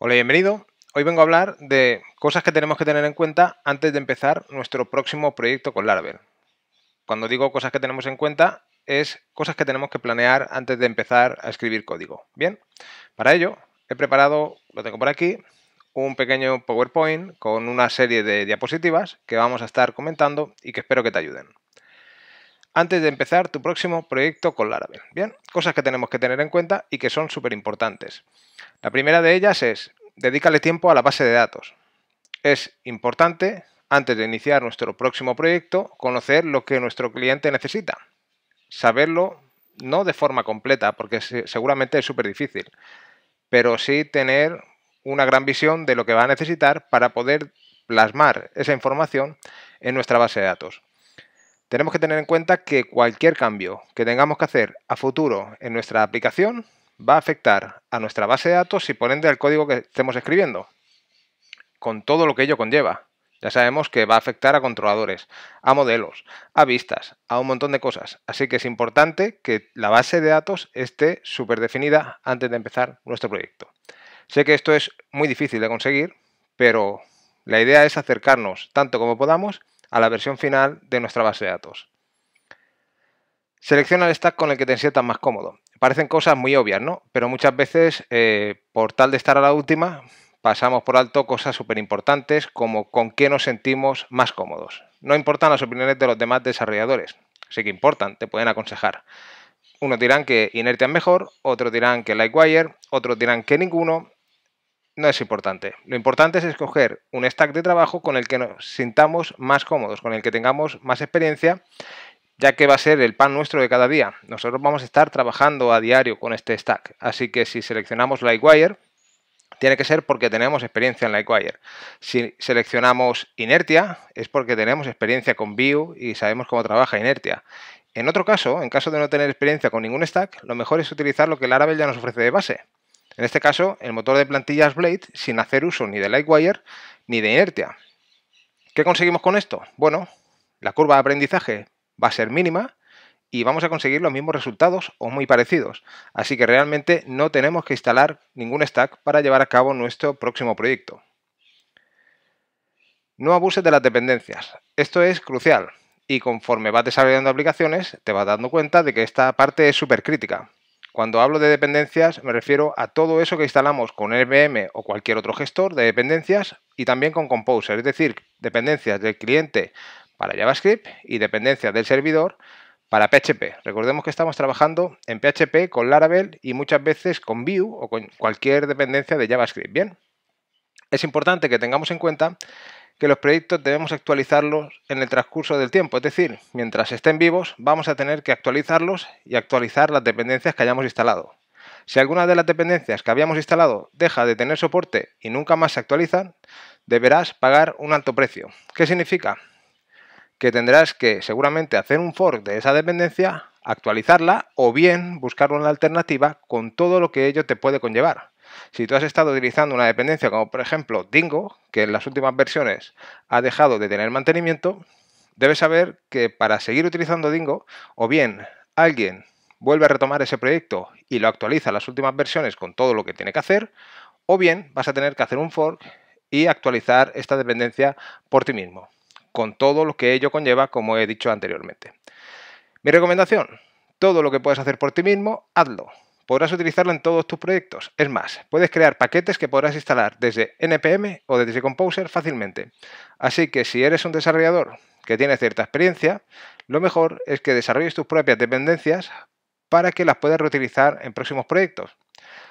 Hola, bienvenido. Hoy vengo a hablar de cosas que tenemos que tener en cuenta antes de empezar nuestro próximo proyecto con Laravel. Cuando digo cosas que tenemos en cuenta, es cosas que tenemos que planear antes de empezar a escribir código. Bien, para ello he preparado, lo tengo por aquí, un pequeño PowerPoint con una serie de diapositivas que vamos a estar comentando y que espero que te ayuden antes de empezar tu próximo proyecto con Laravel. Bien, cosas que tenemos que tener en cuenta y que son súper importantes. La primera de ellas es, dedícale tiempo a la base de datos. Es importante, antes de iniciar nuestro próximo proyecto, conocer lo que nuestro cliente necesita. Saberlo no de forma completa, porque seguramente es súper difícil, pero sí tener una gran visión de lo que va a necesitar para poder plasmar esa información en nuestra base de datos. Tenemos que tener en cuenta que cualquier cambio que tengamos que hacer a futuro en nuestra aplicación va a afectar a nuestra base de datos y por ende al código que estemos escribiendo, con todo lo que ello conlleva. Ya sabemos que va a afectar a controladores, a modelos, a vistas, a un montón de cosas. Así que es importante que la base de datos esté súper definida antes de empezar nuestro proyecto. Sé que esto es muy difícil de conseguir, pero la idea es acercarnos tanto como podamos a la versión final de nuestra base de datos. Selecciona el stack con el que te sientas más cómodo. Parecen cosas muy obvias, ¿no? Pero muchas veces, eh, por tal de estar a la última, pasamos por alto cosas súper importantes como con qué nos sentimos más cómodos. No importan las opiniones de los demás desarrolladores. Sí que importan, te pueden aconsejar. Unos dirán que Inertia es mejor, otros dirán que Lightwire, otros dirán que ninguno, no es importante. Lo importante es escoger un stack de trabajo con el que nos sintamos más cómodos, con el que tengamos más experiencia, ya que va a ser el pan nuestro de cada día. Nosotros vamos a estar trabajando a diario con este stack. Así que si seleccionamos Lightwire, tiene que ser porque tenemos experiencia en Lightwire. Si seleccionamos Inertia, es porque tenemos experiencia con Vue y sabemos cómo trabaja Inertia. En otro caso, en caso de no tener experiencia con ningún stack, lo mejor es utilizar lo que Laravel ya nos ofrece de base. En este caso, el motor de plantillas Blade sin hacer uso ni de Lightwire ni de inertia. ¿Qué conseguimos con esto? Bueno, la curva de aprendizaje va a ser mínima y vamos a conseguir los mismos resultados o muy parecidos. Así que realmente no tenemos que instalar ningún stack para llevar a cabo nuestro próximo proyecto. No abuses de las dependencias. Esto es crucial y conforme vas desarrollando aplicaciones te vas dando cuenta de que esta parte es súper crítica. Cuando hablo de dependencias me refiero a todo eso que instalamos con NPM o cualquier otro gestor de dependencias y también con Composer, es decir, dependencias del cliente para JavaScript y dependencias del servidor para PHP. Recordemos que estamos trabajando en PHP con Laravel y muchas veces con Vue o con cualquier dependencia de JavaScript. Bien, es importante que tengamos en cuenta que los proyectos debemos actualizarlos en el transcurso del tiempo, es decir, mientras estén vivos vamos a tener que actualizarlos y actualizar las dependencias que hayamos instalado. Si alguna de las dependencias que habíamos instalado deja de tener soporte y nunca más se actualizan, deberás pagar un alto precio. ¿Qué significa? Que tendrás que seguramente hacer un fork de esa dependencia, actualizarla o bien buscar una alternativa con todo lo que ello te puede conllevar. Si tú has estado utilizando una dependencia como por ejemplo Dingo, que en las últimas versiones ha dejado de tener mantenimiento, debes saber que para seguir utilizando Dingo, o bien alguien vuelve a retomar ese proyecto y lo actualiza en las últimas versiones con todo lo que tiene que hacer, o bien vas a tener que hacer un fork y actualizar esta dependencia por ti mismo, con todo lo que ello conlleva, como he dicho anteriormente. Mi recomendación, todo lo que puedes hacer por ti mismo, hazlo podrás utilizarlo en todos tus proyectos. Es más, puedes crear paquetes que podrás instalar desde NPM o desde Composer fácilmente. Así que si eres un desarrollador que tiene cierta experiencia, lo mejor es que desarrolles tus propias dependencias para que las puedas reutilizar en próximos proyectos.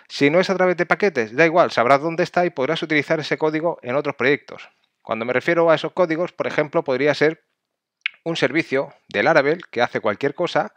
Si no es a través de paquetes, da igual, sabrás dónde está y podrás utilizar ese código en otros proyectos. Cuando me refiero a esos códigos, por ejemplo, podría ser un servicio del Laravel que hace cualquier cosa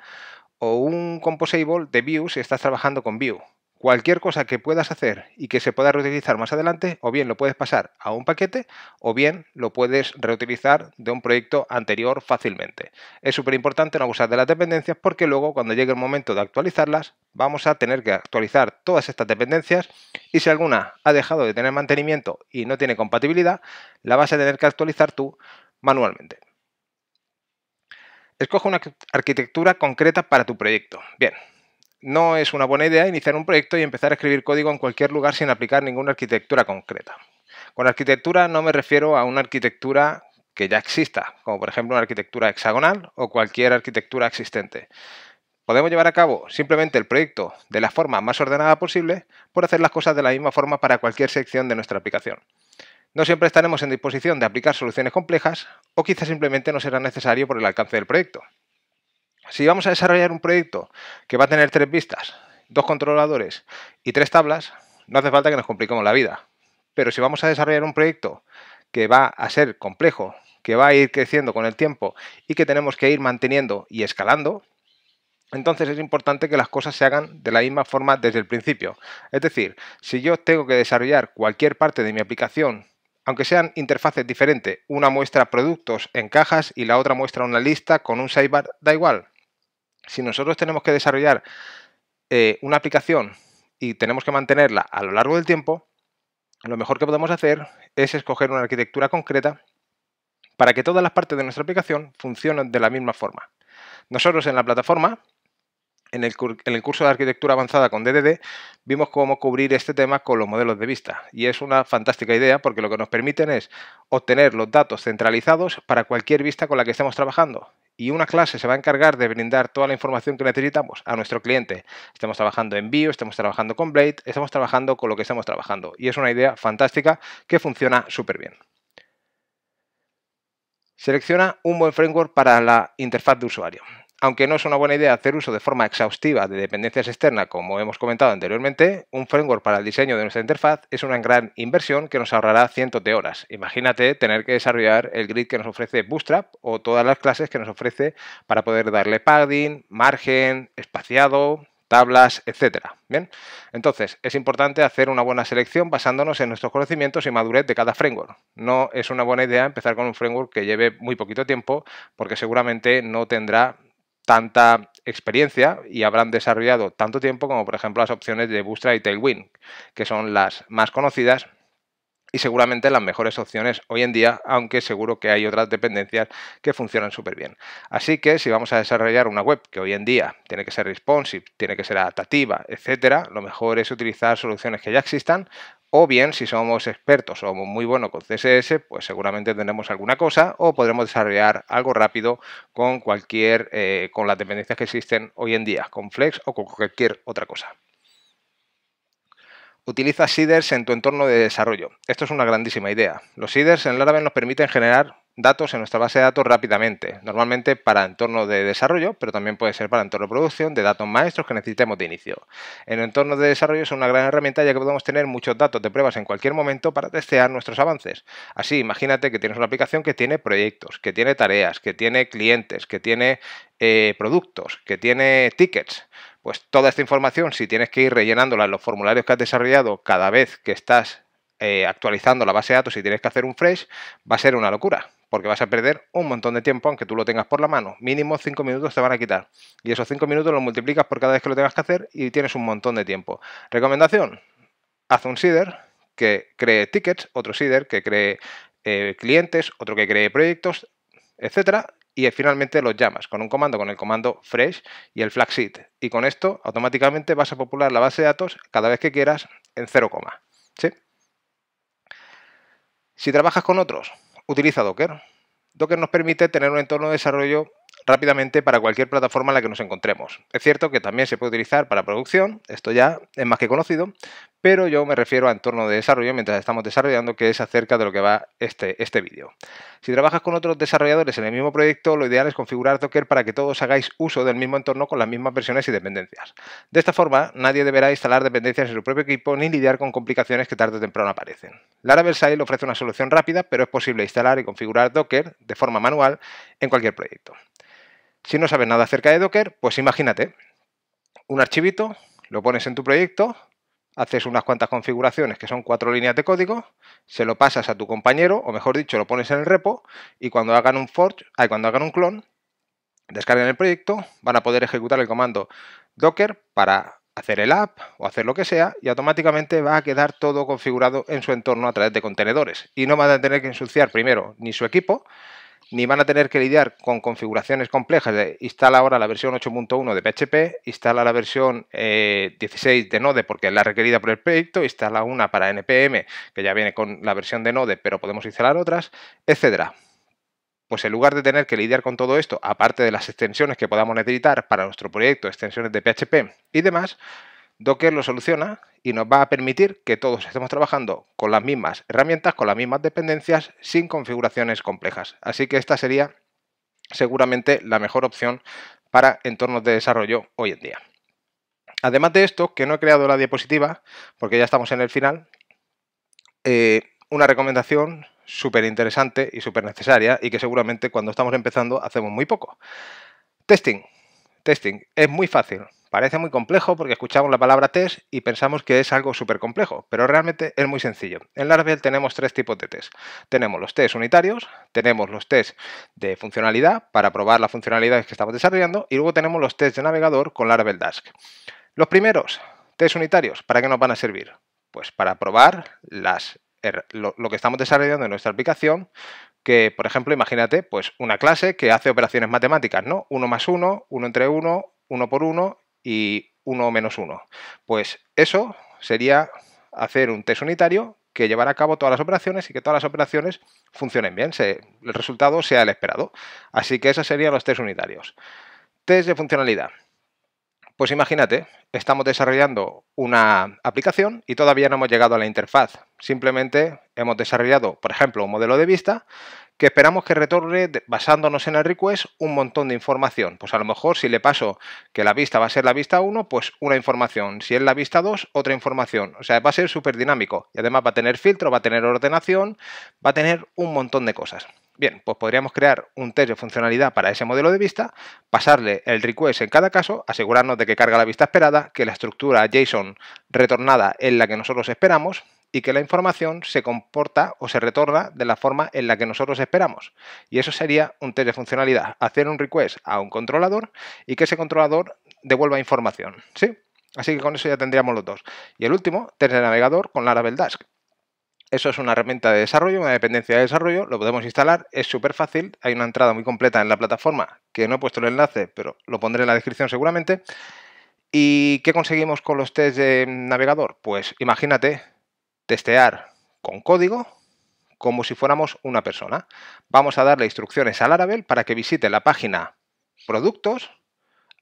o un composable de Vue si estás trabajando con view. Cualquier cosa que puedas hacer y que se pueda reutilizar más adelante, o bien lo puedes pasar a un paquete, o bien lo puedes reutilizar de un proyecto anterior fácilmente. Es súper importante no abusar de las dependencias porque luego cuando llegue el momento de actualizarlas, vamos a tener que actualizar todas estas dependencias y si alguna ha dejado de tener mantenimiento y no tiene compatibilidad, la vas a tener que actualizar tú manualmente. Escoja una arquitectura concreta para tu proyecto. Bien, no es una buena idea iniciar un proyecto y empezar a escribir código en cualquier lugar sin aplicar ninguna arquitectura concreta. Con arquitectura no me refiero a una arquitectura que ya exista, como por ejemplo una arquitectura hexagonal o cualquier arquitectura existente. Podemos llevar a cabo simplemente el proyecto de la forma más ordenada posible por hacer las cosas de la misma forma para cualquier sección de nuestra aplicación. No siempre estaremos en disposición de aplicar soluciones complejas o quizás simplemente no será necesario por el alcance del proyecto. Si vamos a desarrollar un proyecto que va a tener tres vistas, dos controladores y tres tablas, no hace falta que nos compliquemos la vida. Pero si vamos a desarrollar un proyecto que va a ser complejo, que va a ir creciendo con el tiempo y que tenemos que ir manteniendo y escalando, entonces es importante que las cosas se hagan de la misma forma desde el principio. Es decir, si yo tengo que desarrollar cualquier parte de mi aplicación aunque sean interfaces diferentes, una muestra productos en cajas y la otra muestra una lista con un sidebar, da igual. Si nosotros tenemos que desarrollar eh, una aplicación y tenemos que mantenerla a lo largo del tiempo, lo mejor que podemos hacer es escoger una arquitectura concreta para que todas las partes de nuestra aplicación funcionen de la misma forma. Nosotros en la plataforma en el, curso de arquitectura avanzada con DDD vimos cómo cubrir este tema con los modelos de vista y es una fantástica idea porque lo que nos permiten es obtener los datos centralizados para cualquier vista con la que estemos trabajando y una clase se va a encargar de brindar toda la información que necesitamos a nuestro cliente. Estamos trabajando en bio, estamos trabajando con Blade, estamos trabajando con lo que estamos trabajando y es una idea fantástica que funciona súper bien. Selecciona un buen framework para la interfaz de usuario. Aunque no es una buena idea hacer uso de forma exhaustiva de dependencias externas, como hemos comentado anteriormente, un framework para el diseño de nuestra interfaz es una gran inversión que nos ahorrará cientos de horas. Imagínate tener que desarrollar el grid que nos ofrece Bootstrap o todas las clases que nos ofrece para poder darle padding, margen, espaciado, tablas, etcétera. Bien, entonces es importante hacer una buena selección basándonos en nuestros conocimientos y madurez de cada framework. No es una buena idea empezar con un framework que lleve muy poquito tiempo porque seguramente no tendrá tanta experiencia y habrán desarrollado tanto tiempo como por ejemplo las opciones de Bootstrap y Tailwind, que son las más conocidas y seguramente las mejores opciones hoy en día, aunque seguro que hay otras dependencias que funcionan súper bien. Así que si vamos a desarrollar una web que hoy en día tiene que ser responsive, tiene que ser adaptativa, etcétera, lo mejor es utilizar soluciones que ya existan o bien, si somos expertos o muy buenos con CSS, pues seguramente tendremos alguna cosa o podremos desarrollar algo rápido con cualquier, eh, con las dependencias que existen hoy en día, con Flex o con cualquier otra cosa. Utiliza seeders en tu entorno de desarrollo. Esto es una grandísima idea. Los seeders en Laravel nos permiten generar datos en nuestra base de datos rápidamente, normalmente para entorno de desarrollo, pero también puede ser para entorno de producción, de datos maestros que necesitemos de inicio. En entornos de desarrollo es una gran herramienta ya que podemos tener muchos datos de pruebas en cualquier momento para testear nuestros avances. Así, imagínate que tienes una aplicación que tiene proyectos, que tiene tareas, que tiene clientes, que tiene eh, productos, que tiene tickets. Pues toda esta información, si tienes que ir rellenándola en los formularios que has desarrollado cada vez que estás eh, actualizando la base de datos y tienes que hacer un fresh, va a ser una locura porque vas a perder un montón de tiempo aunque tú lo tengas por la mano. Mínimo 5 minutos te van a quitar. Y esos 5 minutos los multiplicas por cada vez que lo tengas que hacer y tienes un montón de tiempo. Recomendación, haz un SIDER que cree tickets, otro SIDER que cree eh, clientes, otro que cree proyectos, etc. y finalmente los llamas con un comando, con el comando fresh y el flag seed, Y con esto automáticamente vas a popular la base de datos cada vez que quieras en 0, ¿sí? Si trabajas con otros, utiliza Docker. Docker nos permite tener un entorno de desarrollo rápidamente para cualquier plataforma en la que nos encontremos. Es cierto que también se puede utilizar para producción, esto ya es más que conocido, pero yo me refiero a entorno de desarrollo mientras estamos desarrollando, que es acerca de lo que va este, este vídeo. Si trabajas con otros desarrolladores en el mismo proyecto, lo ideal es configurar Docker para que todos hagáis uso del mismo entorno con las mismas versiones y dependencias. De esta forma, nadie deberá instalar dependencias en su propio equipo ni lidiar con complicaciones que tarde o temprano aparecen. Laravel Sail ofrece una solución rápida, pero es posible instalar y configurar Docker de forma manual en cualquier proyecto. Si no sabes nada acerca de Docker, pues imagínate un archivito, lo pones en tu proyecto, haces unas cuantas configuraciones que son cuatro líneas de código, se lo pasas a tu compañero, o mejor dicho, lo pones en el repo, y cuando hagan un forge, cuando hagan un clon, descarguen el proyecto, van a poder ejecutar el comando Docker para hacer el app o hacer lo que sea, y automáticamente va a quedar todo configurado en su entorno a través de contenedores. Y no van a tener que ensuciar primero ni su equipo, ni van a tener que lidiar con configuraciones complejas. De, instala ahora la versión 8.1 de PHP, instala la versión 16 eh, de Node porque es la requerida por el proyecto, instala una para NPM que ya viene con la versión de Node, pero podemos instalar otras, etc. Pues en lugar de tener que lidiar con todo esto, aparte de las extensiones que podamos necesitar para nuestro proyecto, extensiones de PHP y demás, Docker lo soluciona y nos va a permitir que todos estemos trabajando con las mismas herramientas, con las mismas dependencias, sin configuraciones complejas. Así que esta sería seguramente la mejor opción para entornos de desarrollo hoy en día. Además de esto, que no he creado la diapositiva, porque ya estamos en el final, eh, una recomendación súper interesante y súper necesaria y que seguramente cuando estamos empezando hacemos muy poco. Testing. Testing. Es muy fácil. Parece muy complejo porque escuchamos la palabra test y pensamos que es algo súper complejo, pero realmente es muy sencillo. En Laravel tenemos tres tipos de test. Tenemos los test unitarios, tenemos los test de funcionalidad para probar las funcionalidades que estamos desarrollando y luego tenemos los test de navegador con Laravel Dask. Los primeros, test unitarios, ¿para qué nos van a servir? Pues para probar las, er, lo, que estamos desarrollando en nuestra aplicación que, por ejemplo, imagínate, pues una clase que hace operaciones matemáticas, ¿no? 1 más 1, 1 entre 1, 1 por 1 y 1 menos 1. Pues eso sería hacer un test unitario que llevará a cabo todas las operaciones y que todas las operaciones funcionen bien, el resultado sea el esperado. Así que esos serían los test unitarios. Test de funcionalidad. Pues imagínate, estamos desarrollando una aplicación y todavía no hemos llegado a la interfaz. Simplemente hemos desarrollado, por ejemplo, un modelo de vista que esperamos que retorne, basándonos en el request, un montón de información. Pues a lo mejor si le paso que la vista va a ser la vista 1, pues una información. Si es la vista 2, otra información. O sea, va a ser súper dinámico. Y además va a tener filtro, va a tener ordenación, va a tener un montón de cosas. Bien, pues podríamos crear un test de funcionalidad para ese modelo de vista, pasarle el request en cada caso, asegurarnos de que carga la vista esperada, que la estructura JSON retornada es la que nosotros esperamos, y que la información se comporta o se retorna de la forma en la que nosotros esperamos. Y eso sería un test de funcionalidad, hacer un request a un controlador y que ese controlador devuelva información. ¿sí? Así que con eso ya tendríamos los dos. Y el último, test de navegador con Laravel Dask. Eso es una herramienta de desarrollo, una dependencia de desarrollo, lo podemos instalar, es súper fácil, hay una entrada muy completa en la plataforma, que no he puesto el enlace, pero lo pondré en la descripción seguramente. ¿Y qué conseguimos con los test de navegador? Pues imagínate testear con código como si fuéramos una persona. Vamos a darle instrucciones a Laravel para que visite la página productos,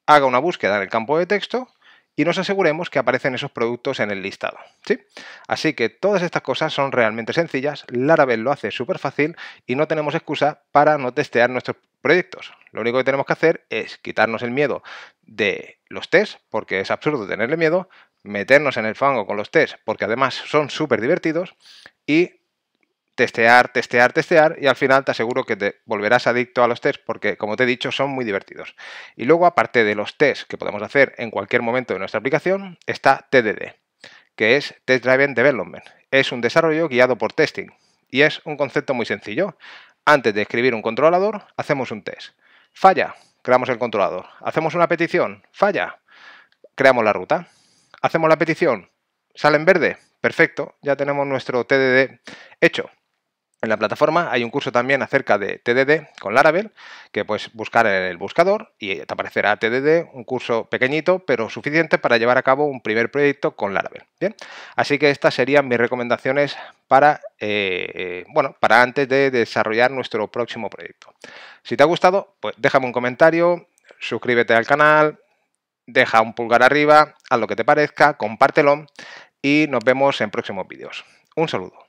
haga una búsqueda en el campo de texto y nos aseguremos que aparecen esos productos en el listado. ¿sí? Así que todas estas cosas son realmente sencillas, Laravel lo hace súper fácil y no tenemos excusa para no testear nuestros proyectos. Lo único que tenemos que hacer es quitarnos el miedo de los tests, porque es absurdo tenerle miedo, meternos en el fango con los tests, porque además son súper divertidos, y testear, testear, testear, y al final te aseguro que te volverás adicto a los tests, porque como te he dicho, son muy divertidos. Y luego, aparte de los tests que podemos hacer en cualquier momento de nuestra aplicación, está TDD, que es Test Driven Development. Es un desarrollo guiado por testing, y es un concepto muy sencillo. Antes de escribir un controlador, hacemos un test. Falla, creamos el controlador. Hacemos una petición, falla, creamos la ruta. Hacemos la petición, sale en verde, perfecto, ya tenemos nuestro TDD hecho. En la plataforma hay un curso también acerca de TDD con Laravel, que puedes buscar en el buscador y te aparecerá TDD, un curso pequeñito pero suficiente para llevar a cabo un primer proyecto con Laravel. Bien, así que estas serían mis recomendaciones para, eh, bueno, para antes de desarrollar nuestro próximo proyecto. Si te ha gustado, pues déjame un comentario, suscríbete al canal, deja un pulgar arriba, haz lo que te parezca, compártelo y nos vemos en próximos vídeos. Un saludo.